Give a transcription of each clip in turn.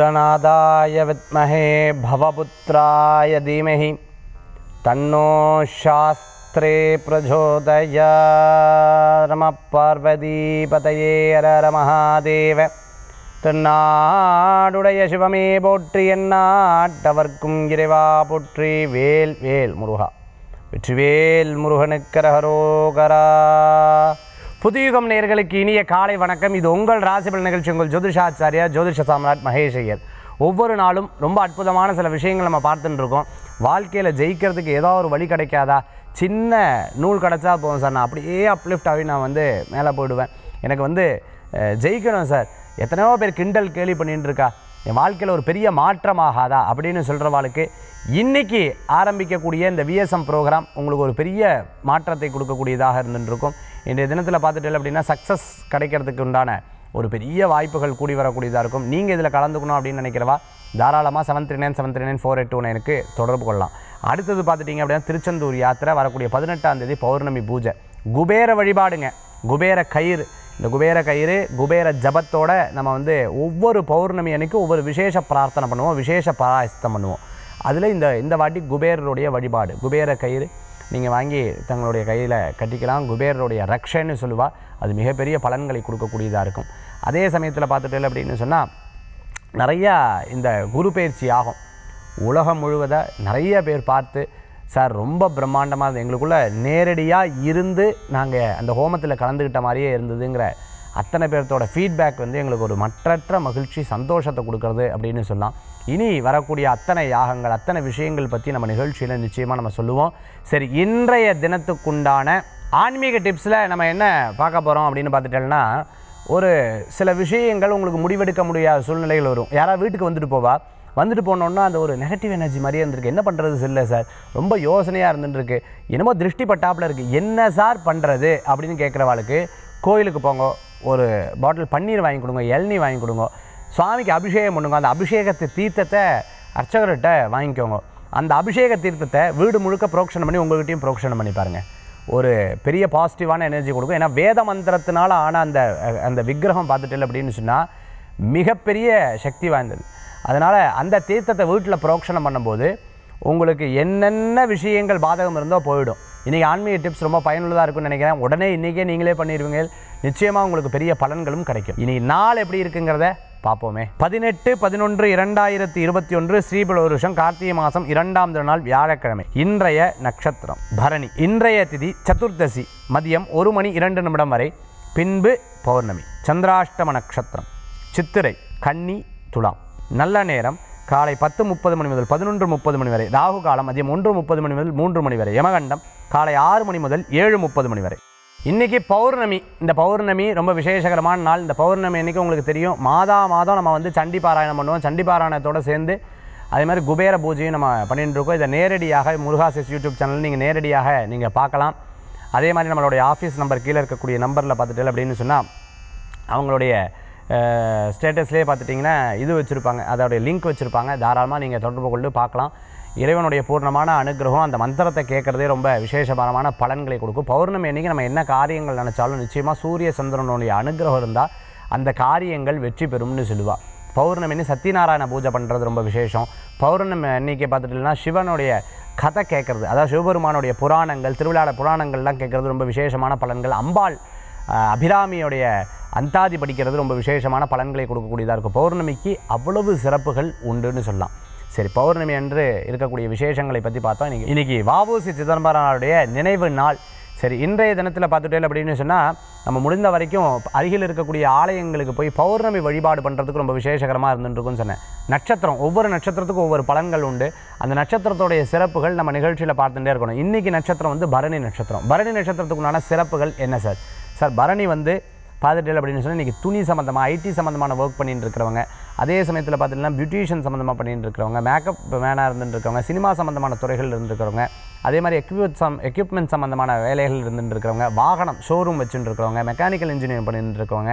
सुदनादा विमहे भवपुत्रा धीमह तो शास्त्रे प्रचोदयम पार्वतीपत महादेव तन्नाडुय शिवमे पोटवर्वा पोटी वेल वेल मुरुह वेल करहरो புதியுகம் நேர்களுக்கு இனிய காலை வணக்கம் இது உங்கள் ராசிபல் நிகழ்ச்சி உங்கள் ஜோதிஷாச்சாரியா ஜோதிஷ சாம்ராட் மகேஷ் ஐயர் ஒவ்வொரு நாளும் ரொம்ப அற்புதமான சில விஷயங்கள் நம்ம பார்த்துட்டு இருக்கோம் வாழ்க்கையில் ஜெயிக்கிறதுக்கு ஏதோ ஒரு வழி கிடைக்காதா சின்ன நூல் கிடச்சா போதும் சார் நான் அப்படியே அப்லிஃப்ட் ஆகி நான் வந்து மேலே போயிடுவேன் எனக்கு வந்து ஜெயிக்கணும் சார் எத்தனையோ பேர் கிண்டல் கேலி பண்ணிகிட்டு இருக்கா என் வாழ்க்கையில் ஒரு பெரிய மாற்றமாகாதா அப்படின்னு சொல்கிறவாளுக்கு இன்னைக்கு ஆரம்பிக்கக்கூடிய இந்த விஎஸ்எம் ப்ரோக்ராம் உங்களுக்கு ஒரு பெரிய மாற்றத்தை கொடுக்கக்கூடியதாக இருந்துருக்கும் இன்றைய தினத்தில் பார்த்துட்டு அப்படின்னா சக்ஸஸ் கிடைக்கிறதுக்கு உண்டான ஒரு பெரிய வாய்ப்புகள் கூடி வரக்கூடியதாக இருக்கும் நீங்கள் இதில் கலந்துக்கணும் அப்படின்னு நினைக்கிறவா தாராளமாக seven three nine seven three nine four eight two நைனுக்கு தொடர்பு கொள்ளலாம் அடுத்தது பார்த்துட்டிங்க அப்படின்னா திருச்செந்தூர் யாத்திரை வரக்கூடிய பதினெட்டாம் தேதி பௌர்ணமி பூஜை குபேர வழிபாடுங்க குபேர கயிறு இந்த குபேர கயிறு குபேர ஜபத்தோடு நம்ம வந்து ஒவ்வொரு பௌர்ணமி அன்னைக்கு ஒவ்வொரு விசேஷ பிரார்த்தனை பண்ணுவோம் விசேஷ பராயஸ்தம் பண்ணுவோம் அதில் இந்த இந்த வாட்டி குபேரருடைய வழிபாடு குபேர கயிறு நீங்கள் வாங்கி தங்களுடைய கையில் கட்டிக்கலாம் குபேரருடைய ரக்ஷன்னு சொல்லுவாள் அது மிகப்பெரிய பலன்களை கொடுக்கக்கூடியதாக இருக்கும் அதே சமயத்தில் பார்த்துட்டு அப்படின்னு சொன்னால் நிறையா இந்த குரு பயிற்சி ஆகும் உலகம் முழுவத நிறைய பேர் பார்த்து சார் ரொம்ப பிரம்மாண்டமாக எங்களுக்குள்ளே நேரடியாக இருந்து நாங்கள் அந்த ஹோமத்தில் கலந்துக்கிட்ட மாதிரியே இருந்ததுங்கிற அத்தனை பேர்த்தோட ஃபீட்பேக் வந்து எங்களுக்கு ஒரு மற்றற்ற மகிழ்ச்சி சந்தோஷத்தை கொடுக்கறது அப்படின்னு சொன்னால் இனி வரக்கூடிய அத்தனை யாகங்கள் அத்தனை விஷயங்கள் பற்றி நம்ம நிகழ்ச்சியில் நிச்சயமாக நம்ம சொல்லுவோம் சரி இன்றைய தினத்துக்குண்டான ஆன்மீக டிப்ஸில் நம்ம என்ன பார்க்க போகிறோம் அப்படின்னு பார்த்துட்டோம்னா ஒரு சில விஷயங்கள் உங்களுக்கு முடிவெடுக்க முடியாத சூழ்நிலைகள் வரும் யாராவது வீட்டுக்கு வந்துட்டு போவா வந்துட்டு போனோன்னா அந்த ஒரு நெகட்டிவ் எனர்ஜி மாதிரியே இருந்திருக்கு என்ன பண்ணுறது இல்லை சார் ரொம்ப யோசனையாக இருந்துருக்கு என்னமோ திருஷ்டி பட்டாப்பில் இருக்குது என்ன சார் பண்ணுறது அப்படின்னு கேட்குறவாளுக்கு கோயிலுக்கு போங்க ஒரு பாட்டில் பன்னீர் வாங்கி கொடுங்க இளநீ வாங்கி கொடுங்க சுவாமிக்கு அபிஷேகம் பண்ணுங்க அந்த அபிஷேகத்தை தீர்த்தத்தை அர்ச்சகர்கிட்ட வாங்கிக்கோங்க அந்த அபிஷேக தீர்த்தத்தை வீடு முழுக்க புரோக்ஷனம் பண்ணி உங்கள்கிட்டையும் புரோக்ஷனம் பண்ணி பாருங்கள் ஒரு பெரிய பாசிட்டிவான எனர்ஜி கொடுக்கும் ஏன்னா வேத மந்திரத்தினால ஆன அந்த அந்த விக்கிரகம் இல்லை அப்படின்னு சொன்னால் மிகப்பெரிய சக்தி வாய்ந்தது அதனால் அந்த தீர்த்தத்தை வீட்டில் புரோக்ஷனம் பண்ணும்போது உங்களுக்கு என்னென்ன விஷயங்கள் பாதகம் இருந்தோ போயிடும் இன்றைக்கி ஆன்மீக டிப்ஸ் ரொம்ப பயனுள்ளதாக இருக்கும்னு நினைக்கிறேன் உடனே இன்றைக்கே நீங்களே பண்ணிடுவீங்க நிச்சயமாக உங்களுக்கு பெரிய பலன்களும் கிடைக்கும் இன்றைக்கி நாள் எப்படி இருக்குங்கிறத பார்ப்போமே பதினெட்டு பதினொன்று இரண்டாயிரத்தி இருபத்தி ஒன்று வருஷம் கார்த்திகை மாதம் இரண்டாம் நாள் வியாழக்கிழமை இன்றைய நட்சத்திரம் பரணி இன்றைய திதி சதுர்தசி மதியம் ஒரு மணி இரண்டு நிமிடம் வரை பின்பு பௌர்ணமி சந்திராஷ்டம நட்சத்திரம் சித்திரை கன்னி துலாம் நல்ல நேரம் காலை பத்து முப்பது மணி முதல் பதினொன்று முப்பது மணி வரை ராகு காலம் மதியம் ஒன்று முப்பது மணி முதல் மூன்று மணி வரை யமகண்டம் காலை ஆறு மணி முதல் ஏழு முப்பது மணி வரை இன்றைக்கி பௌர்ணமி இந்த பௌர்ணமி ரொம்ப விசேஷகரமான நாள் இந்த பௌர்ணமி இன்றைக்கி உங்களுக்கு தெரியும் மாதா மாதம் நம்ம வந்து சண்டி பாராயணம் பண்ணுவோம் சண்டி பாராயணத்தோடு சேர்ந்து அதே மாதிரி குபேர பூஜையும் நம்ம பண்ணிட்டுருக்கோம் இதை நேரடியாக முருகாசிஸ் யூடியூப் சேனல் நீங்கள் நேரடியாக நீங்கள் பார்க்கலாம் அதே மாதிரி நம்மளுடைய ஆஃபீஸ் நம்பர் கீழே இருக்கக்கூடிய நம்பரில் பார்த்துட்டு அப்படின்னு சொன்னால் அவங்களுடைய ஸ்டேட்டஸ்லேயே பார்த்துட்டிங்கன்னா இது வச்சுருப்பாங்க அதோடைய லிங்க் வச்சுருப்பாங்க தாராளமாக நீங்கள் தொடர்பு கொண்டு பார்க்கலாம் இறைவனுடைய பூர்ணமான அனுகிரகம் அந்த மந்திரத்தை கேட்குறதே ரொம்ப விசேஷமான பலன்களை கொடுக்கும் பௌர்ணமி அன்றைக்கி நம்ம என்ன காரியங்கள் நினச்சாலும் நிச்சயமாக சூரிய சந்திரனுடைய அனுகிரகம் இருந்தால் அந்த காரியங்கள் வெற்றி பெறும்னு சொல்லுவாள் பௌர்ணமின்னு சத்யநாராயண பூஜை பண்ணுறது ரொம்ப விசேஷம் பௌர்ணமி அன்றைக்கி பார்த்துட்டுனா சிவனுடைய கதை கேட்குறது அதாவது சிவபெருமானுடைய புராணங்கள் திருவிழாட புராணங்கள்லாம் கேட்குறது ரொம்ப விசேஷமான பலன்கள் அம்பாள் அபிராமியுடைய அந்தாதி படிக்கிறது ரொம்ப விசேஷமான பலன்களை கொடுக்கக்கூடியதாக இருக்கும் பௌர்ணமிக்கு அவ்வளவு சிறப்புகள் உண்டுன்னு சொல்லலாம் சரி பௌர்ணமி அன்று இருக்கக்கூடிய விசேஷங்களை பற்றி பார்த்தோம் இன்றைக்கி இன்றைக்கி வாபூசி சிதம்பரனாருடைய நினைவு நாள் சரி இன்றைய தினத்தில் பார்த்துட்டே அப்படின்னு சொன்னால் நம்ம முடிந்த வரைக்கும் அருகில் இருக்கக்கூடிய ஆலயங்களுக்கு போய் பௌர்ணமி வழிபாடு பண்ணுறதுக்கு ரொம்ப விசேஷகரமாக இருந்துருக்குன்னு சொன்னேன் நட்சத்திரம் ஒவ்வொரு நட்சத்திரத்துக்கும் ஒவ்வொரு பலன்கள் உண்டு அந்த நட்சத்திரத்துடைய சிறப்புகள் நம்ம நிகழ்ச்சியில் பார்த்துட்டே இருக்கணும் இன்றைக்கி நட்சத்திரம் வந்து பரணி நட்சத்திரம் பரணி நட்சத்திரத்துக்குண்டான சிறப்புகள் என்ன சார் சார் பரணி வந்து பார்த்துட்டேன் அப்படின்னு சொன்னால் இன்றைக்கி துணி சம்மந்தமாக ஐடி சம்மந்தமான ஒர்க் பண்ணிட்டு இருக்கிறவங்க அதே சமயத்தில் பார்த்துட்டிங்கன்னா பியூட்டிஷியன் சம்மந்தமாக பண்ணிட்டு இருக்கிறவங்க மேக்கப் மேனாக இருந்துருக்கவங்க சினிமா சம்மந்தமான துறைகள் இருந்துருக்கிறவங்க அதே மாதிரி எக்யூப் சம் எக்யூப்மெண்ட் சம்மந்தமான வேலைகள் இருந்துகிட்டு இருக்கிறவங்க வாகனம் ஷோரூம் வச்சுட்டு இருக்கிறவங்க மெக்கானிக்கல் இன்ஜினியரிங் பண்ணிட்டு இருக்கிறவங்க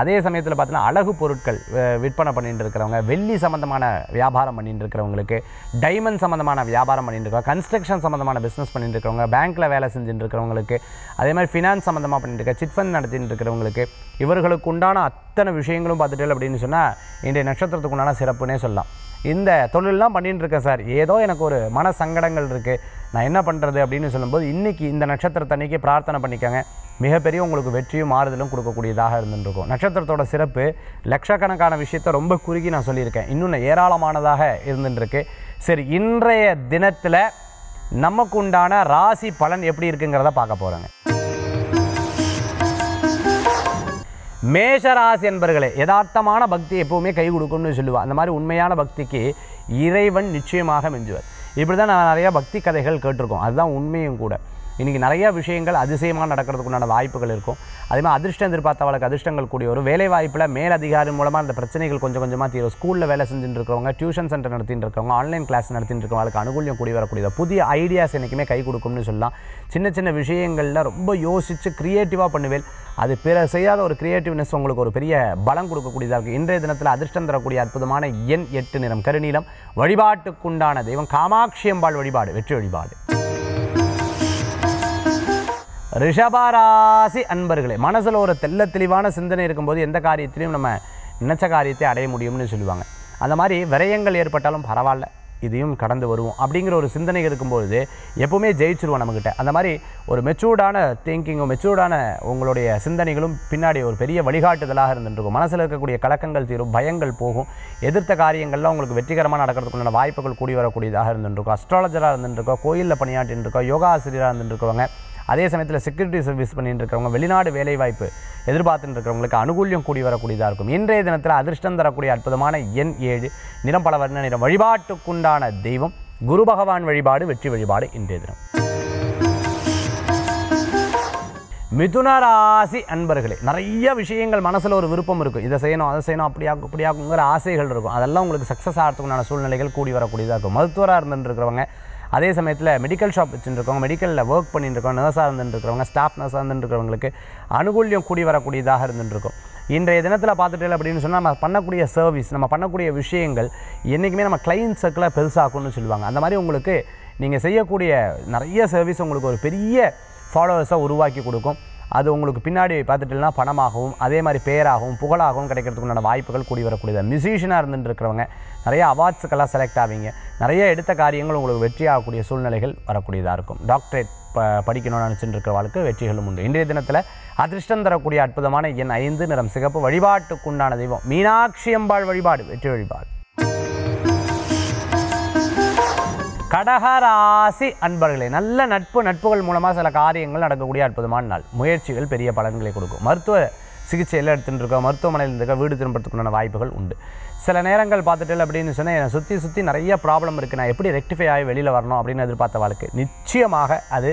அதே சமயத்தில் பார்த்தீங்கன்னா அழகு பொருட்கள் விற்பனை பண்ணிட்டு இருக்கிறவங்க வெள்ளி சம்மந்தமான வியாபாரம் பண்ணிட்டு இருக்கிறவங்களுக்கு டைமண்ட் சம்மந்தமான வியாபாரம் பண்ணிட்டு இருக்கிறவங்க கன்ஸ்ட்ரக்ஷன் சம்மந்தமான பிஸ்னஸ் பண்ணிட்டு இருக்கிறவங்க பேங்க்கில் வேலை செஞ்சுட்டு இருக்கிறவங்களுக்கு அதே மாதிரி ஃபினான்ஸ் சம்மந்தமாக பண்ணிட்டு இருக்க சிட்ஃபண்ட் நடத்திட்டு இருக்கிறவங்களுக்கு இவர்களுக்கு உண்டான அத்தனை விஷயங்களும் பார்த்துட்டே அப்படின்னு சொன்னால் இன்றைய நட்சத்திரத்துக்கு உண்டான சிறப்புனே சொல்லலாம் இந்த தொழிலெலாம் பண்ணிகிட்டு இருக்கேன் சார் ஏதோ எனக்கு ஒரு மன சங்கடங்கள் இருக்குது நான் என்ன பண்ணுறது அப்படின்னு சொல்லும்போது இன்றைக்கி இந்த நட்சத்திரத்தன்னைக்கு பிரார்த்தனை பண்ணிக்கோங்க மிகப்பெரிய உங்களுக்கு வெற்றியும் ஆறுதலும் கொடுக்கக்கூடியதாக இருந்துருக்கும் நட்சத்திரத்தோட சிறப்பு லட்சக்கணக்கான விஷயத்தை ரொம்ப குறுகி நான் சொல்லியிருக்கேன் இன்னும் ஏராளமானதாக இருந்துருக்கு சரி இன்றைய தினத்தில் நமக்கு உண்டான ராசி பலன் எப்படி இருக்குங்கிறத பார்க்க போகிறேங்க மேஷராசி என்பர்களே யதார்த்தமான பக்தி எப்போவுமே கை கொடுக்கும்னு சொல்லுவா அந்த மாதிரி உண்மையான பக்திக்கு இறைவன் நிச்சயமாக மிஞ்சுவார் இப்படி தான் நான் நிறையா பக்தி கதைகள் கேட்டிருக்கோம் அதுதான் உண்மையும் கூட இன்றைக்கி நிறையா விஷயங்கள் அதிசயமாக நடக்கிறதுக்கு உண்டான வாய்ப்புகள் இருக்கும் அதே மாதிரி அதிர்ஷ்டம் எதிர்பார்த்தவளுக்கு அதிர்ஷ்டங்கள் கூடிய ஒரு வேலை வாய்ப்பில் மேலதிகாரி மூலமாக அந்த பிரச்சனைகள் கொஞ்சம் கொஞ்சமாக தீரும் ஸ்கூலில் வேலை செஞ்சுட்டு இருக்கிறவங்க டியூஷன் சென்டர் நடத்திட்டு இருக்கவங்க ஆன்லைன் கிளாஸ் நடத்திட்டு இருக்கவங்களுக்கு அனுகூலியம் கூடி வரக்கூடிய புதிய ஐடியாஸ் என்றைக்குமே கை கொடுக்கும்னு சொல்லலாம் சின்ன சின்ன விஷயங்களில் ரொம்ப யோசித்து க்ரியேட்டிவாக பண்ணுவேன் அது பிற செய்யாத ஒரு க்ரியேட்டிவ்னஸ் உங்களுக்கு ஒரு பெரிய பலம் கொடுக்கக்கூடியதாக இருக்குது இன்றைய தினத்தில் அதிர்ஷ்டம் தரக்கூடிய அற்புதமான எண் எட்டு நிறம் கருநீளம் வழிபாட்டுக்குண்டான தெய்வம் காமாட்சி அம்பாள் வழிபாடு வெற்றி வழிபாடு ரிஷபராசி அன்பர்களே மனசில் ஒரு தெல்ல தெளிவான சிந்தனை இருக்கும்போது எந்த காரியத்திலையும் நம்ம நினச்ச காரியத்தை அடைய முடியும்னு சொல்லுவாங்க அந்த மாதிரி விரயங்கள் ஏற்பட்டாலும் பரவாயில்ல இதையும் கடந்து வருவோம் அப்படிங்கிற ஒரு சிந்தனை இருக்கும்பொழுது எப்போவுமே ஜெயிச்சிருவோம் நம்மக்கிட்ட அந்த மாதிரி ஒரு மெச்சூர்டான திங்கிங்கும் மெச்சூர்டான உங்களுடைய சிந்தனைகளும் பின்னாடி ஒரு பெரிய வழிகாட்டுதலாக இருந்துருக்கும் மனசில் இருக்கக்கூடிய கலக்கங்கள் தீரும் பயங்கள் போகும் எதிர்த்த காரியங்கள்லாம் உங்களுக்கு வெற்றிகரமாக நடக்கிறதுக்குண்டான வாய்ப்புகள் கூடி வரக்கூடியதாக இருந்துருக்கும் அஸ்ட்ராலஜராக இருந்துருக்கோம் கோயிலில் பணியாற்றின்னு இருக்கோம் யோகா ஆசிரியராக இருந்துருக்கவங்க அதே சமயத்தில் செக்யூரிட்டி சர்வீஸ் பண்ணிட்டு இருக்கிறவங்க வெளிநாடு வேலைவாய்ப்பு எதிர்பார்த்துட்டு இருக்கிறவங்களுக்கு அனுகூலியம் கூடி வரக்கூடியதாக இருக்கும் இன்றைய தினத்தில் அதிர்ஷ்டம் தரக்கூடிய அற்புதமான எண் ஏழு நிறம் பல வர்ண நிறம் வழிபாட்டுக்குண்டான தெய்வம் குரு பகவான் வழிபாடு வெற்றி வழிபாடு இன்றைய தினம் மிதுன ராசி அன்பர்களே நிறைய விஷயங்கள் மனசில் ஒரு விருப்பம் இருக்கும் இதை செய்யணும் அதை செய்யணும் அப்படியாகும் இப்படியாகுங்கிற ஆசைகள் இருக்கும் அதெல்லாம் உங்களுக்கு சக்ஸஸ் ஆகிறதுக்குண்டான சூழ்நிலைகள் கூடி வரக்கூடியதாக இருக்கும் மருத்துவராக இருக்கிறவங்க அதே சமயத்தில் மெடிக்கல் ஷாப் வச்சுருக்கவங்க மெடிக்கலில் ஒர்க் இருக்கோம் நர்ஸாக இருந்துட்டுருக்கிறவங்க ஸ்டாஃப் நர்ஸாக இருந்துருக்கிறவங்களுக்கு அனுகூல்யம் கூடி வரக்கூடியதாக இருந்துருக்கும் இன்றைய தினத்தில் பார்த்துட்டு அப்படின்னு சொன்னால் நம்ம பண்ணக்கூடிய சர்வீஸ் நம்ம பண்ணக்கூடிய விஷயங்கள் என்றைக்குமே நம்ம கிளைண்ட் சர்க்கிளை பெருசாக்கும்னு சொல்லுவாங்க அந்த மாதிரி உங்களுக்கு நீங்கள் செய்யக்கூடிய நிறைய சர்வீஸ் உங்களுக்கு ஒரு பெரிய ஃபாலோவர்ஸாக உருவாக்கி கொடுக்கும் அது உங்களுக்கு பின்னாடி பார்த்துட்டுனா பணமாகவும் அதே மாதிரி பேராகவும் புகழாகவும் கிடைக்கிறதுக்கு உண்டான வாய்ப்புகள் கூடி வரக்கூடியது மியூசிஷியனாக இருந்துட்டு இருக்கிறவங்க நிறைய அவார்ட்ஸுக்கெல்லாம் செலக்ட் ஆவீங்க நிறைய எடுத்த காரியங்கள் உங்களுக்கு வெற்றியாகக்கூடிய சூழ்நிலைகள் வரக்கூடியதாக இருக்கும் டாக்டரேட் ப படிக்கணும்னு நினச்சிட்டு வாழ்க்கை வெற்றிகளும் உண்டு இன்றைய தினத்தில் அதிர்ஷ்டம் தரக்கூடிய அற்புதமான எண் ஐந்து நிறம் சிகப்பு வழிபாட்டுக்குண்டான தெய்வம் மீனாட்சி அம்பாள் வழிபாடு வெற்றி வழிபாடு கடகராசி அன்பர்களே நல்ல நட்பு நட்புகள் மூலமாக சில காரியங்கள் நடக்கக்கூடிய அற்புதமான நாள் முயற்சிகள் பெரிய பலன்களை கொடுக்கும் மருத்துவ சிகிச்சையில் எடுத்துகிட்டு இருக்கோம் மருத்துவமனையில் இருக்க வீடு திரும்பத்துக்குண்டான வாய்ப்புகள் உண்டு சில நேரங்கள் பார்த்துட்டு அப்படின்னு சொன்னால் என்னை சுற்றி சுற்றி நிறைய ப்ராப்ளம் இருக்குது நான் எப்படி ரெக்டிஃபை ஆகி வெளியில் வரணும் அப்படின்னு எதிர்பார்த்த வாழ்க்கை நிச்சயமாக அது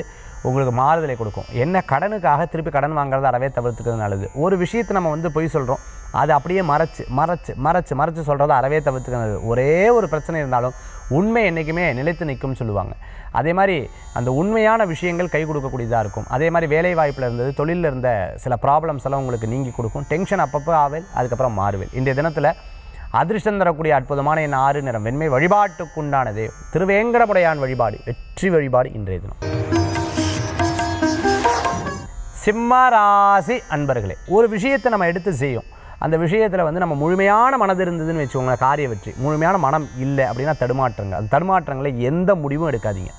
உங்களுக்கு மாறுதலை கொடுக்கும் என்ன கடனுக்காக திருப்பி கடன் வாங்குறது அறவே தவிர்த்துக்கிறது நல்லது ஒரு விஷயத்தை நம்ம வந்து பொய் சொல்கிறோம் அது அப்படியே மறைச்சு மறைச்சு மறைச்சு மறைச்சு சொல்கிறத அறவே தவிர்த்துக்கிறது ஒரே ஒரு பிரச்சனை இருந்தாலும் உண்மை என்றைக்குமே நிலைத்து நிற்கும்னு சொல்லுவாங்க அதே மாதிரி அந்த உண்மையான விஷயங்கள் கை கொடுக்கக்கூடியதாக இருக்கும் அதே மாதிரி வேலை வாய்ப்பில் இருந்தது தொழிலில் இருந்த சில ப்ராப்ளம்ஸ் எல்லாம் உங்களுக்கு நீங்கி கொடுக்கும் டென்ஷன் அப்பப்போ ஆவேல் அதுக்கப்புறம் மாறுவேல் இன்றைய தினத்தில் அதிர்ஷ்டம் தரக்கூடிய அற்புதமான என் ஆறு நிறம் வெண்மை வழிபாட்டுக்குண்டானதே திருவேங்கடமுடையான் வழிபாடு வெற்றி வழிபாடு இன்றைய தினம் சிம்மராசி ராசி அன்பர்களே ஒரு விஷயத்தை நம்ம எடுத்து செய்யும் அந்த விஷயத்தில் வந்து நம்ம முழுமையான மனது இருந்ததுன்னு வச்சுக்கோங்களேன் காரிய வெற்றி முழுமையான மனம் இல்லை அப்படின்னா தடுமாற்றங்கள் அந்த தடுமாற்றங்களை எந்த முடிவும் எடுக்காதீங்க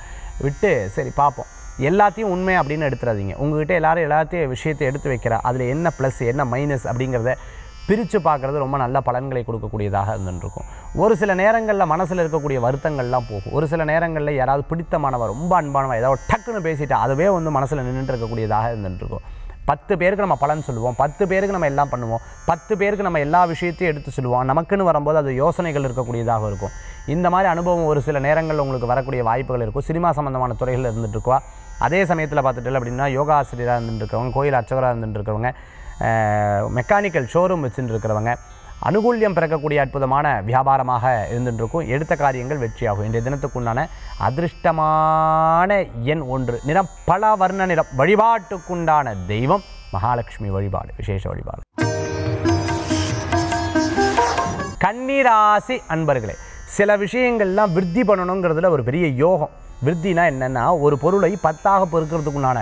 விட்டு சரி பார்ப்போம் எல்லாத்தையும் உண்மை அப்படின்னு எடுத்துடாதீங்க உங்கள்கிட்ட எல்லோரும் எல்லாத்தையும் விஷயத்தை எடுத்து வைக்கிற அதில் என்ன ப்ளஸ் என்ன மைனஸ் அப்படிங்கிறத பிரித்து பார்க்குறது ரொம்ப நல்ல பலன்களை கொடுக்கக்கூடியதாக இருந்துருக்கும் ஒரு சில நேரங்களில் மனசில் இருக்கக்கூடிய வருத்தங்கள்லாம் போகும் ஒரு சில நேரங்களில் யாராவது பிடித்தமானவர் ரொம்ப அன்பானவன் ஏதாவது டக்குன்னு பேசிட்டா அதுவே வந்து மனசில் நின்றுட்டு இருக்கக்கூடியதாக இருந்துருக்கும் பத்து பேருக்கு நம்ம பலன் சொல்லுவோம் பத்து பேருக்கு நம்ம எல்லாம் பண்ணுவோம் பத்து பேருக்கு நம்ம எல்லா விஷயத்தையும் எடுத்து சொல்லுவோம் நமக்குன்னு வரும்போது அது யோசனைகள் இருக்கக்கூடியதாக இருக்கும் இந்த மாதிரி அனுபவம் ஒரு சில நேரங்களில் உங்களுக்கு வரக்கூடிய வாய்ப்புகள் இருக்கும் சினிமா சம்மந்தமான துறைகளில் இருந்துகிட்ருக்குவா அதே சமயத்தில் பார்த்துட்டு அப்படின்னா யோகா ஆசிரியராக இருந்துட்டுருக்கவங்க கோயில் அர்ச்சகராக இருந்துட்டுருக்கவங்க மெக்கானிக்கல் ஷோரூம் வச்சுட்டு இருக்கிறவங்க அனுகூல்யம் பிறக்கக்கூடிய அற்புதமான வியாபாரமாக இருந்துருக்கும் எடுத்த காரியங்கள் வெற்றியாகும் இன்றைய தினத்துக்குண்டான அதிர்ஷ்டமான எண் ஒன்று நிறம் பல வர்ண நிறம் வழிபாட்டுக்குண்டான தெய்வம் மகாலட்சுமி வழிபாடு விசேஷ வழிபாடு கன்னிராசி அன்பர்களே சில விஷயங்கள்லாம் விருத்தி பண்ணணுங்கிறதுல ஒரு பெரிய யோகம் விருத்தினா என்னென்னா ஒரு பொருளை பத்தாக பொறுக்கிறதுக்குண்டான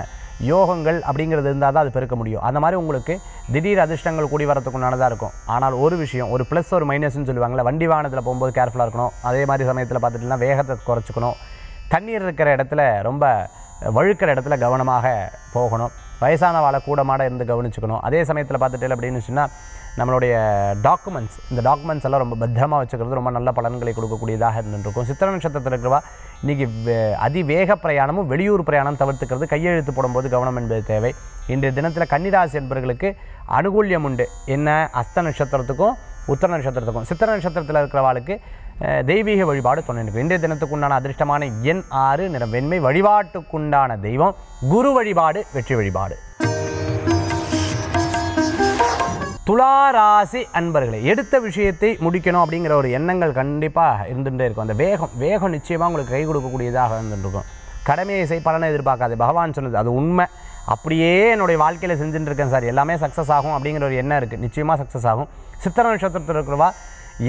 யோகங்கள் அப்படிங்கிறது இருந்தால் தான் அது பெருக்க முடியும் அந்த மாதிரி உங்களுக்கு திடீர் அதிர்ஷ்டங்கள் கூடி வரத்துக்கு நல்லதாக இருக்கும் ஆனால் ஒரு விஷயம் ஒரு ப்ளஸ் ஒரு மைனஸ்னு சொல்லுவாங்களே வண்டி வாகனத்தில் போகும்போது கேர்ஃபுல்லாக இருக்கணும் அதே மாதிரி சமயத்தில் பார்த்துட்டுனா வேகத்தை குறைச்சிக்கணும் தண்ணீர் இருக்கிற இடத்துல ரொம்ப வழுக்கிற இடத்துல கவனமாக போகணும் வயசான வாழை கூடமாட இருந்து கவனிச்சுக்கணும் அதே சமயத்தில் பார்த்துட்டு அப்படின்னு சொன்னால் நம்மளுடைய டாக்குமெண்ட்ஸ் இந்த டாக்குமெண்ட்ஸ் எல்லாம் ரொம்ப பத்திரமாக வச்சுக்கிறது ரொம்ப நல்ல பலன்களை கொடுக்கக்கூடியதாக இருந்துருக்கும் சித்திர நட்சத்திரத்தில் இருக்கிறவா இன்றைக்கி அதிவேக பிரயாணமும் வெளியூர் பிரயாணம் தவிர்த்துக்கிறது கையெழுத்து போடும்போது கவனம் என்பது தேவை இன்றைய தினத்தில் கன்னிராசி என்பவர்களுக்கு அனுகூல்யம் உண்டு என்ன அஸ்த நட்சத்திரத்துக்கும் உத்தர நட்சத்திரத்துக்கும் சித்திர நட்சத்திரத்தில் இருக்கிறவாளுக்கு தெய்வீக வழிபாடு துணைநிற்கும் இன்றைய தினத்துக்குண்டான அதிர்ஷ்டமான எண் ஆறு நிறம் வெண்மை வழிபாட்டுக்குண்டான தெய்வம் குரு வழிபாடு வெற்றி வழிபாடு துளாராசி அன்பர்களை எடுத்த விஷயத்தை முடிக்கணும் அப்படிங்கிற ஒரு எண்ணங்கள் கண்டிப்பாக இருந்துகிட்டே இருக்கும் அந்த வேகம் வேகம் நிச்சயமாக உங்களுக்கு கை கொடுக்கக்கூடியதாக இருந்துருக்கும் கடமையை செய் பலனை எதிர்பார்க்காது பகவான் சொன்னது அது உண்மை அப்படியே என்னுடைய வாழ்க்கையில் செஞ்சுட்டு இருக்கேன் சார் எல்லாமே சக்ஸஸ் ஆகும் அப்படிங்கிற ஒரு எண்ணம் இருக்குது நிச்சயமாக சக்ஸஸ் ஆகும் சித்திர நட்சத்திரத்தில் இருக்கிறவா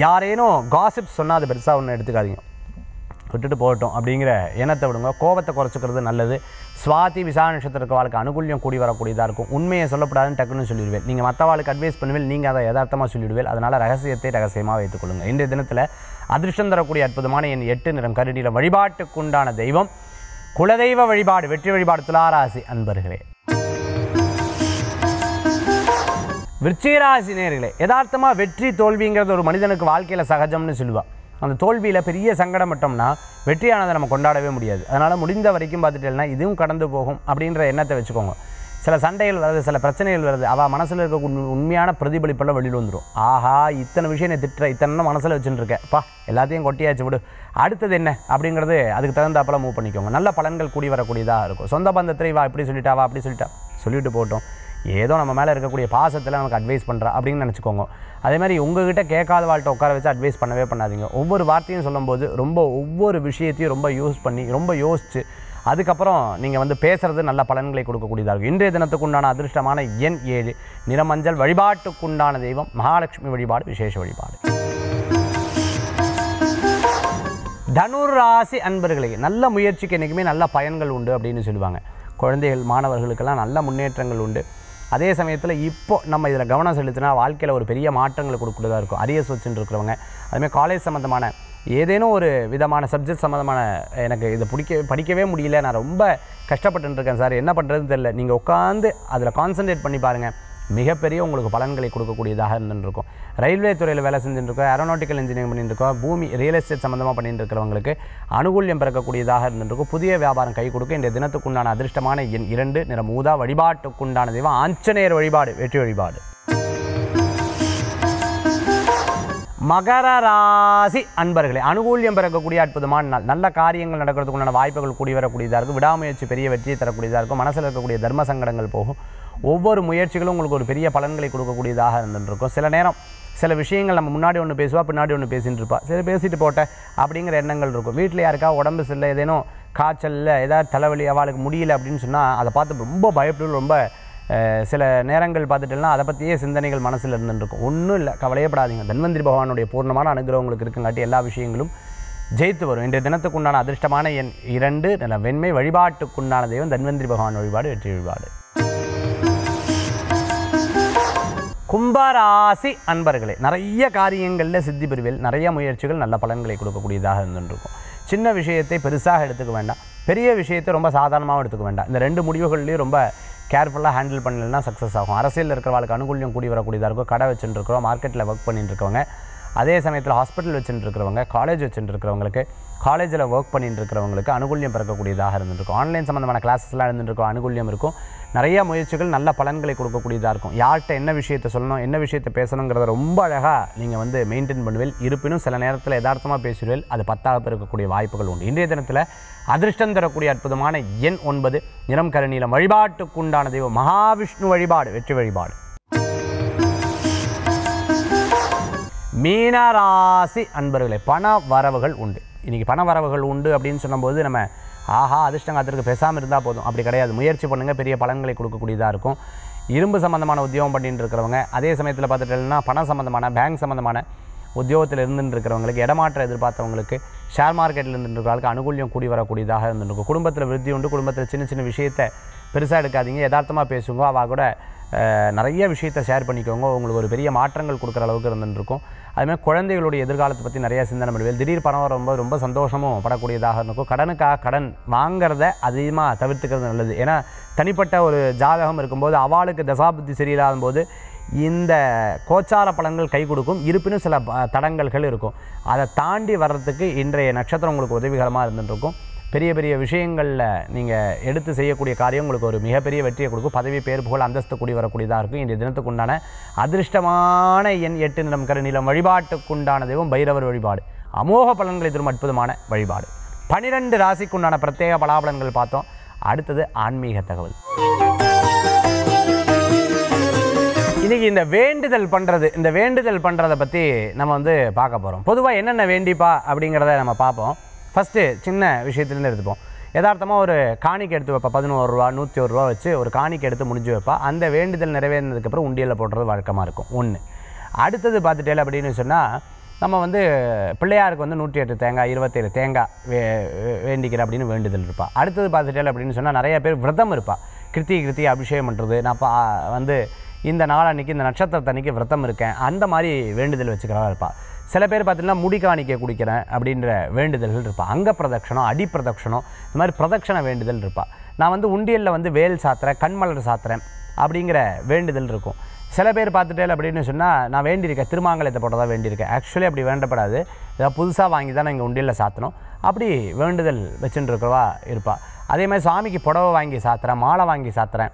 யாரேனும் காசிப் சொன்னால் அது பெருசாக ஒன்று எடுத்துக்காதீங்க விட்டுட்டு போகட்டும் அப்படிங்கிற எண்ணத்தை விடுங்க கோபத்தை குறைச்சிக்கிறது நல்லது சுவாதி விசா நட்சத்திரக்கு வாழ்க்கை அனுகூலியம் கூடி வரக்கூடியதாக இருக்கும் உண்மையை சொல்லப்படாதுன்னு டக்குன்னு சொல்லிடுவேன் நீங்கள் வாழ்க்கை அட்வைஸ் பண்ணுவேன் நீங்கள் அதை யதார்த்தமாக சொல்லிடுவேன் அதனால் ரகசியத்தை ரகசியமாக கொள்ளுங்கள் இன்றைய தினத்தில் அதிர்ஷ்டம் தரக்கூடிய அற்புதமான என் எட்டு நிறம் கருடியில் வழிபாட்டுக்குண்டான தெய்வம் குலதெய்வ வழிபாடு வெற்றி வழிபாடு துளாராசி அன்பர்களே விருச்சிகராசி நேர்களே யதார்த்தமாக வெற்றி தோல்விங்கிறது ஒரு மனிதனுக்கு வாழ்க்கையில் சகஜம்னு சொல்லுவாள் அந்த தோல்வியில் பெரிய சங்கடம் மட்டும்னா வெற்றியானதை நம்ம கொண்டாடவே முடியாது அதனால் முடிந்த வரைக்கும் பார்த்துட்டேன்னா இதுவும் கடந்து போகும் அப்படின்ற எண்ணத்தை வச்சுக்கோங்க சில சண்டைகள் வருது சில பிரச்சனைகள் வருது அவள் மனசில் இருக்க உண்மையான பிரதிபலிப்பெல்லாம் வெளியில் வந்துடும் ஆஹா இத்தனை விஷயம் நீ திட்டுற இத்தனை மனசில் பா எல்லாத்தையும் கொட்டியாச்சு விடு அடுத்தது என்ன அப்படிங்கிறது அதுக்கு தகுந்தாப்பெல்லாம் மூவ் பண்ணிக்கோங்க நல்ல பலன்கள் கூடி வரக்கூடியதாக இருக்கும் சொந்த பந்தத்தில் இவா இப்படி சொல்லிட்டாவா அப்படி சொல்லிட்டா சொல்லிட்டு போட்டோம் ஏதோ நம்ம மேலே இருக்கக்கூடிய பாசத்தில் நமக்கு அட்வைஸ் பண்ணுறா அப்படின்னு நினச்சிக்கோங்க அதே மாதிரி உங்ககிட்ட கேட்காத வாழ்க்கை உட்கார வச்சு அட்வைஸ் பண்ணவே பண்ணாதீங்க ஒவ்வொரு வார்த்தையும் சொல்லும்போது ரொம்ப ஒவ்வொரு விஷயத்தையும் ரொம்ப யூஸ் பண்ணி ரொம்ப யோசித்து அதுக்கப்புறம் நீங்கள் வந்து பேசுகிறது நல்ல பலன்களை கொடுக்கக்கூடியதாக இருக்கும் இன்றைய தினத்துக்குண்டான அதிர்ஷ்டமான எண் ஏழு நிறமஞ்சள் வழிபாட்டுக்குண்டான தெய்வம் மகாலட்சுமி வழிபாடு விசேஷ வழிபாடு தனுர் ராசி அன்பர்களே நல்ல முயற்சிக்கு என்றைக்குமே நல்ல பயன்கள் உண்டு அப்படின்னு சொல்லுவாங்க குழந்தைகள் மாணவர்களுக்கெல்லாம் நல்ல முன்னேற்றங்கள் உண்டு அதே சமயத்தில் இப்போ நம்ம இதில் கவனம் செலுத்தினா வாழ்க்கையில் ஒரு பெரிய மாற்றங்களை கொடுக்குறதா இருக்கும் அரிய வச்சுட்டு இருக்கிறவங்க அதுமாதிரி காலேஜ் சம்மந்தமான ஏதேனும் ஒரு விதமான சப்ஜெக்ட் சம்மந்தமான எனக்கு இதை பிடிக்க படிக்கவே முடியல நான் ரொம்ப கஷ்டப்பட்டுருக்கேன் சார் என்ன பண்ணுறதுன்னு தெரில நீங்கள் உட்காந்து அதில் கான்சன்ட்ரேட் பண்ணி பாருங்கள் மிகப்பெரிய உங்களுக்கு பலன்களை கொடுக்கக்கூடியதாக இருந்துருக்கும் ரயில்வே துறையில் வேலை செஞ்சுருக்கோம் ஏரோனாட்டிக்கல் இன்ஜினியரிங் பண்ணிட்டுருக்கோம் பூமி ரியல் எஸ்டேட் சம்மந்தமாக பண்ணிட்டு இருக்கிறவங்களுக்கு அனுகூல்யம் பிறக்கக்கூடியதாக இருந்துருக்கும் புதிய வியாபாரம் கை கொடுக்க இந்த தினத்துக்குண்டான அதிர்ஷ்டமான என் இரண்டு நிறம் ஊதா வழிபாட்டுக்குண்டான தெய்வம் ஆஞ்சநேயர் வழிபாடு வெற்றி வழிபாடு மகர ராசி அன்பர்களே அனுகூல்யம் பிறக்கக்கூடிய அற்புதமான நாள் நல்ல காரியங்கள் நடக்கிறதுக்குண்டான வாய்ப்புகள் கூடி வரக்கூடியதாக இருக்கும் விடாமுயற்சி பெரிய வெற்றியை தரக்கூடியதாக இருக்கும் மனசில் இருக்கக்கூடிய தர்ம சங்கடங்கள் போகும் ஒவ்வொரு முயற்சிகளும் உங்களுக்கு ஒரு பெரிய பலன்களை கொடுக்கக்கூடியதாக இருந்துருக்கும் சில நேரம் சில விஷயங்கள் நம்ம முன்னாடி ஒன்று பேசுவா பின்னாடி ஒன்று பேசிகிட்டு இருப்பா சரி பேசிட்டு போட்டேன் அப்படிங்கிற எண்ணங்கள் இருக்கும் வீட்டில் யாருக்கா உடம்பு சரியில்லை ஏதேனும் காய்ச்சலில் ஏதாவது தலைவலி அவளுக்கு முடியல அப்படின்னு சொன்னால் அதை பார்த்து ரொம்ப பயப்படும் ரொம்ப சில நேரங்கள் பார்த்துட்டோம்னா அதை பற்றியே சிந்தனைகள் மனசில் இருந்துருக்கும் ஒன்றும் இல்லை கவலையப்படாதீங்க தன்வந்திரி பகவானுடைய பூர்ணமான அனுகிரகங்களுக்கு இருக்குங்காட்டி எல்லா விஷயங்களும் ஜெயித்து வரும் இன்றைய தினத்துக்குண்டான அதிர்ஷ்டமான எண் இரண்டு நல்ல வெண்மை வழிபாட்டுக்குண்டான தெய்வம் தன்வந்திரி பகவான் வழிபாடு வெற்றி வழிபாடு கும்பராசி அன்பர்களே நிறைய காரியங்களில் சித்தி பெறுவில் நிறைய முயற்சிகள் நல்ல பலன்களை கொடுக்கக்கூடியதாக இருந்துருக்கும் சின்ன விஷயத்தை பெருசாக எடுத்துக்க வேண்டாம் பெரிய விஷயத்தை ரொம்ப சாதாரணமாக எடுத்துக்க வேண்டாம் இந்த ரெண்டு முடிவுகள்லேயும் ரொம்ப கேர்ஃபுல்லாக ஹேண்டில் பண்ணலன்னா சக்ஸஸ் ஆகும் அரசியலில் இருக்கிறவங்களுக்கு அனுகூலியம் கூடி வரக்கூடியதாக இருக்கும் கடை வச்சுட்டு இருக்கிறோம் மார்க்கெட்டில் ஒர்க் பண்ணிட்டு இருக்கவங்க அதே சமயத்தில் ஹாஸ்பிட்டல் வச்சுட்டு இருக்கிறவங்க காலேஜ் வச்சுட்டு இருக்கிறவங்களுக்கு காலேஜில் ஒர்க் பண்ணிட்டு இருக்கிறவங்களுக்கு அனுகூலியம் பிறக்கக்கூடியதாக இருந்துருக்கும் ஆன்லைன் சம்மந்தமான கிளாஸஸ்லாம் இருந்துருக்கும் அனுகூலியம் இருக்கும் நிறைய முயற்சிகள் நல்ல பலன்களை கொடுக்கக்கூடியதாக இருக்கும் யார்கிட்ட என்ன விஷயத்தை சொல்லணும் என்ன விஷயத்தை பேசணுங்கிறத ரொம்ப அழகாக நீங்கள் வந்து மெயின்டைன் பண்ணுவேல் இருப்பினும் சில நேரத்தில் யதார்த்தமாக பேசுவேல் அது பத்தாக பிறக்கக்கூடிய வாய்ப்புகள் உண்டு இன்றைய தினத்தில் அதிர்ஷ்டம் தரக்கூடிய அற்புதமான எண் ஒன்பது நிறம் கருணியிலும் வழிபாட்டுக்குண்டான தெய்வம் மகாவிஷ்ணு வழிபாடு வெற்றி வழிபாடு மீனராசி அன்பர்களே பண வரவுகள் உண்டு இன்றைக்கி பண வரவுகள் உண்டு அப்படின்னு சொன்னபோது நம்ம ஆஹா அதிர்ஷ்டங்காத்திற்கு பேசாமல் இருந்தால் போதும் அப்படி கிடையாது முயற்சி பண்ணுங்கள் பெரிய பலன்களை கொடுக்கக்கூடியதாக இருக்கும் இரும்பு சம்மந்தமான உத்தியோகம் பண்ணிட்டு இருக்கிறவங்க அதே சமயத்தில் பார்த்துட்டேன்னா பணம் சம்மந்தமான பேங்க் சம்மந்தமான உத்தியோகத்தில் இருந்துட்டு இருக்கிறவங்களுக்கு இடமாற்ற எதிர்பார்த்தவங்களுக்கு ஷேர் மார்க்கெட்டில் இருந்துருக்கிறவங்களுக்கு அனுகூலியம் கூடி வரக்கூடியதாக இருந்துருக்கும் குடும்பத்தில் விருத்தி உண்டு குடும்பத்தில் சின்ன சின்ன விஷயத்தை பெருசாக எடுக்காதீங்க யதார்த்தமாக பேசுங்க அவள் கூட நிறைய விஷயத்தை ஷேர் பண்ணிக்கோங்க உங்களுக்கு ஒரு பெரிய மாற்றங்கள் கொடுக்குற அளவுக்கு இருந்துருக்கும் அதுமாதிரி குழந்தைகளுடைய எதிர்காலத்தை பற்றி நிறையா சிந்தனை பண்ணுவது திடீர் பணம் ரொம்ப ரொம்ப சந்தோஷமும் படக்கூடியதாக இருக்கும் கடனுக்காக கடன் வாங்கிறத அதிகமாக தவிர்த்துக்கிறது நல்லது ஏன்னா தனிப்பட்ட ஒரு ஜாதகம் இருக்கும்போது அவளுக்கு தசாபுத்தி சரியில்லாத போது இந்த கோச்சார பலன்கள் கை கொடுக்கும் இருப்பினும் சில தடங்கல்கள் இருக்கும் அதை தாண்டி வர்றதுக்கு இன்றைய நட்சத்திரம் உங்களுக்கு உதவிகரமாக இருந்துகிட்டு இருக்கும் பெரிய பெரிய விஷயங்களில் நீங்கள் எடுத்து செய்யக்கூடிய காரியம் உங்களுக்கு ஒரு மிகப்பெரிய வெற்றியை கொடுக்கும் பதவி பேர் புகழ் அந்தஸ்து கூடி வரக்கூடியதாக இருக்கும் இன்றைய தினத்துக்கு உண்டான அதிர்ஷ்டமான எண் எட்டு நிலம் கரு நிலம் வழிபாட்டுக்குண்டான தெய்வம் பைரவர் வழிபாடு அமோக பலன்களை தரும் அற்புதமான வழிபாடு பனிரெண்டு ராசிக்குண்டான பிரத்யேக பலாபலன்கள் பார்த்தோம் அடுத்தது ஆன்மீக தகவல் இன்றைக்கி இந்த வேண்டுதல் பண்ணுறது இந்த வேண்டுதல் பண்ணுறதை பற்றி நம்ம வந்து பார்க்க போகிறோம் பொதுவாக என்னென்ன வேண்டிப்பா அப்படிங்கிறத நம்ம பார்ப்போம் ஃபஸ்ட்டு சின்ன விஷயத்துலேருந்து எடுத்துப்போம் யதார்த்தமாக ஒரு காணிக்கு எடுத்து வைப்பா பதினோரு ரூபா நூற்றி ஒரு ரூபா வச்சு ஒரு காணிக்கு எடுத்து முடிஞ்சு வைப்பா அந்த வேண்டுதல் நிறைவேறினதுக்கப்புறம் உண்டியலில் போடுறது வழக்கமாக இருக்கும் ஒன்று அடுத்தது பார்த்துட்டேல அப்படின்னு சொன்னால் நம்ம வந்து பிள்ளையாருக்கு வந்து நூற்றி எட்டு தேங்காய் இருபத்தேழு தேங்காய் வே வேண்டிக்கிற அப்படின்னு வேண்டுதல் இருப்பாள் அடுத்தது பார்த்துட்டேல அப்படின்னு சொன்னால் நிறைய பேர் விரதம் இருப்பாள் கிருத்தி கிருத்தி அபிஷேகம் பண்ணுறது நான் பா வந்து இந்த நாளன்னைக்கு இந்த நட்சத்திரத்தன்னைக்கு விரதம் இருக்கேன் அந்த மாதிரி வேண்டுதல் வச்சுக்கிறதா இருப்பாள் சில பேர் பார்த்திங்கன்னா முடி காணிக்க குடிக்கிறேன் அப்படின்ற வேண்டுதல்கள் இருப்பாள் அங்க பிரதட்சணம் அடி பிரதட்சணம் இந்த மாதிரி பிரதட்சண வேண்டுதல் இருப்பாள் நான் வந்து உண்டியலில் வந்து வேல் சாத்துறேன் கண்மலர் சாத்துறேன் அப்படிங்கிற வேண்டுதல் இருக்கும் சில பேர் பார்த்துட்டேன் அப்படின்னு சொன்னால் நான் வேண்டியிருக்கேன் திருமாங்கலத்தை தான் வேண்டியிருக்கேன் ஆக்சுவலி அப்படி வேண்டப்படாது ஏதாவது புதுசாக வாங்கி தான் இங்கே உண்டியில் சாத்தணும் அப்படி வேண்டுதல் வச்சுட்டுருக்கவா இருப்பாள் அதே மாதிரி சாமிக்கு புடவை வாங்கி சாத்துறேன் மாலை வாங்கி சாத்துறேன்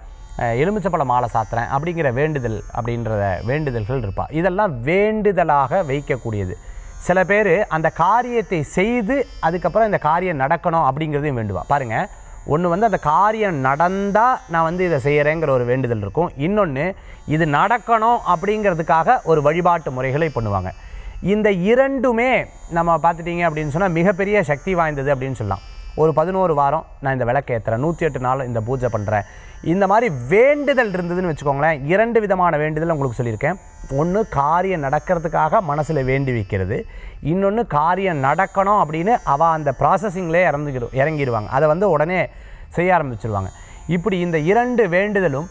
எலுமிச்சப்பழ மாலை சாத்துறேன் அப்படிங்கிற வேண்டுதல் அப்படின்றத வேண்டுதல்கள் இருப்பாள் இதெல்லாம் வேண்டுதலாக வைக்கக்கூடியது சில பேர் அந்த காரியத்தை செய்து அதுக்கப்புறம் இந்த காரியம் நடக்கணும் அப்படிங்கிறதையும் வேண்டுவா பாருங்கள் ஒன்று வந்து அந்த காரியம் நடந்தால் நான் வந்து இதை செய்கிறேங்கிற ஒரு வேண்டுதல் இருக்கும் இன்னொன்று இது நடக்கணும் அப்படிங்கிறதுக்காக ஒரு வழிபாட்டு முறைகளை பண்ணுவாங்க இந்த இரண்டுமே நம்ம பார்த்துட்டிங்க அப்படின்னு சொன்னால் மிகப்பெரிய சக்தி வாய்ந்தது அப்படின்னு சொல்லலாம் ஒரு பதினோரு வாரம் நான் இந்த விளக்கு ஏற்றுறேன் நூற்றி எட்டு நாள் இந்த பூஜை பண்ணுறேன் இந்த மாதிரி வேண்டுதல் இருந்ததுன்னு வச்சுக்கோங்களேன் இரண்டு விதமான வேண்டுதல் உங்களுக்கு சொல்லியிருக்கேன் ஒன்று காரியம் நடக்கிறதுக்காக மனசில் வேண்டி வைக்கிறது இன்னொன்று காரியம் நடக்கணும் அப்படின்னு அவள் அந்த ப்ராசஸிங்லேயே இறந்துக்கிடு இறங்கிடுவாங்க அதை வந்து உடனே செய்ய ஆரம்பிச்சிருவாங்க இப்படி இந்த இரண்டு வேண்டுதலும்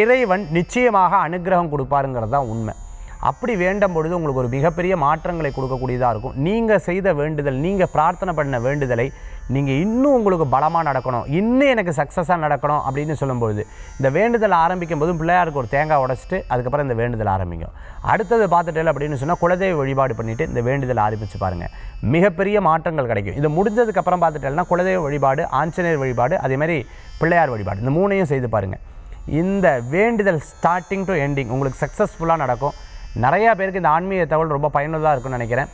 இறைவன் நிச்சயமாக அனுகிரகம் கொடுப்பாருங்கிறது தான் உண்மை அப்படி வேண்டும் பொழுது உங்களுக்கு ஒரு மிகப்பெரிய மாற்றங்களை கொடுக்கக்கூடியதாக இருக்கும் நீங்கள் செய்த வேண்டுதல் நீங்கள் பிரார்த்தனை பண்ண வேண்டுதலை நீங்கள் இன்னும் உங்களுக்கு பலமாக நடக்கணும் இன்னும் எனக்கு சக்ஸஸாக நடக்கணும் அப்படின்னு சொல்லும்பொழுது இந்த வேண்டுதல் ஆரம்பிக்கும் போதும் பிள்ளையாருக்கு ஒரு தேங்காய் உடச்சிட்டு அதுக்கப்புறம் இந்த வேண்டுதல் ஆரம்பிக்கும் அடுத்தது பார்த்துட்டேன் அப்படின்னு சொன்னால் குலதெய்வ வழிபாடு பண்ணிவிட்டு இந்த வேண்டுதல் ஆரம்பித்து பாருங்கள் மிகப்பெரிய மாற்றங்கள் கிடைக்கும் இது முடிஞ்சதுக்கப்புறம் பார்த்துட்டேன்னா குலதெய்வ வழிபாடு ஆஞ்சநேயர் வழிபாடு அதேமாதிரி பிள்ளையார் வழிபாடு இந்த மூணையும் செய்து பாருங்கள் இந்த வேண்டுதல் ஸ்டார்டிங் டு எண்டிங் உங்களுக்கு சக்ஸஸ்ஃபுல்லாக நடக்கும் நிறையா பேருக்கு இந்த ஆன்மீக தகவல் ரொம்ப பயனுள்ளதாக இருக்கும்னு நினைக்கிறேன்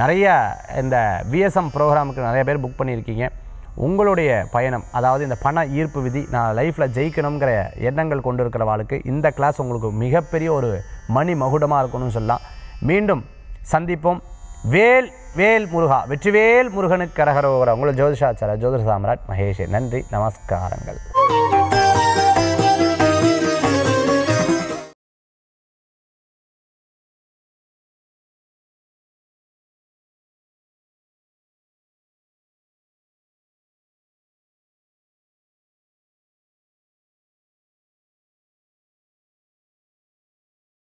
நிறையா இந்த விஎஸ்எம் ப்ரோக்ராமுக்கு நிறைய பேர் புக் பண்ணியிருக்கீங்க உங்களுடைய பயணம் அதாவது இந்த பண ஈர்ப்பு விதி நான் லைஃப்பில் ஜெயிக்கணுங்கிற எண்ணங்கள் கொண்டு இருக்கிற வாழ்க்கை இந்த கிளாஸ் உங்களுக்கு மிகப்பெரிய ஒரு மணி மகுடமாக இருக்கணும்னு சொல்லலாம் மீண்டும் சந்திப்போம் வேல் வேல் முருகா வெற்றிவேல் முருகனுக்கு கரகரோகிற உங்களை ஜோதிஷாச்சார ஜோதிஷ சாம்ராட் மகேஷ் நன்றி நமஸ்காரங்கள்